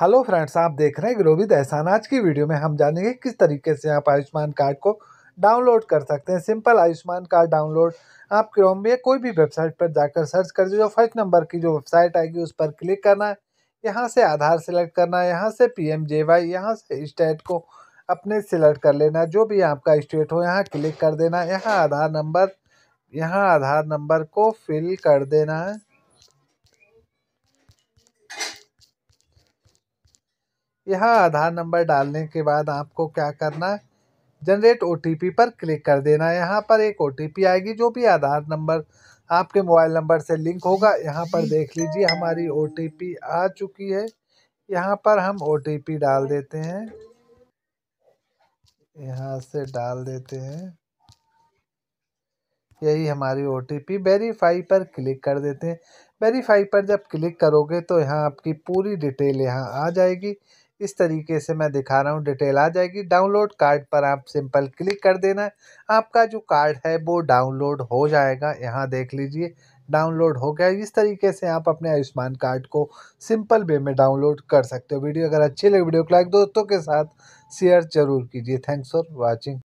hello friends आप देख रहे हैं ग्रोविद एहसान आज की वीडियो में हम जानेंगे किस तरीके से आप आयुष्मान कार्ड को डाउनलोड कर सकते हैं सिंपल आयुष्मान कार्ड डाउनलोड आप क्रोम में कोई भी वेबसाइट पर जाकर सर्च कर जो फर्स्ट नंबर की जो वेबसाइट आएगी उस पर क्लिक करना है यहाँ से आधार सेलेक्ट करना है यहाँ से पी एम जे वाई यहाँ से स्टेट को अपने सिलेक्ट कर लेना जो भी आपका स्टेट हो यहाँ क्लिक कर देना यहाँ आधार नंबर यहाँ आधार नंबर को फिल कर देना है यहाँ आधार नंबर डालने के बाद आपको क्या करना है जनरेट ओ पर क्लिक कर देना है यहाँ पर एक ओ आएगी जो भी आधार नंबर आपके मोबाइल नंबर से लिंक होगा यहाँ पर देख लीजिए हमारी ओ आ चुकी है यहाँ पर हम ओ डाल देते हैं यहाँ से डाल देते हैं यही हमारी ओ वेरीफाई पर क्लिक कर देते हैं वेरीफाई पर जब क्लिक करोगे तो यहाँ आपकी पूरी डिटेल यहाँ आ जाएगी इस तरीके से मैं दिखा रहा हूँ डिटेल आ जाएगी डाउनलोड कार्ड पर आप सिंपल क्लिक कर देना है आपका जो कार्ड है वो डाउनलोड हो जाएगा यहाँ देख लीजिए डाउनलोड हो गया इस तरीके से आप अपने आयुष्मान कार्ड को सिंपल वे में डाउनलोड कर सकते हो वीडियो अगर अच्छी लगे वीडियो को लाइक दोस्तों के साथ शेयर जरूर कीजिए थैंक्स फॉर वॉचिंग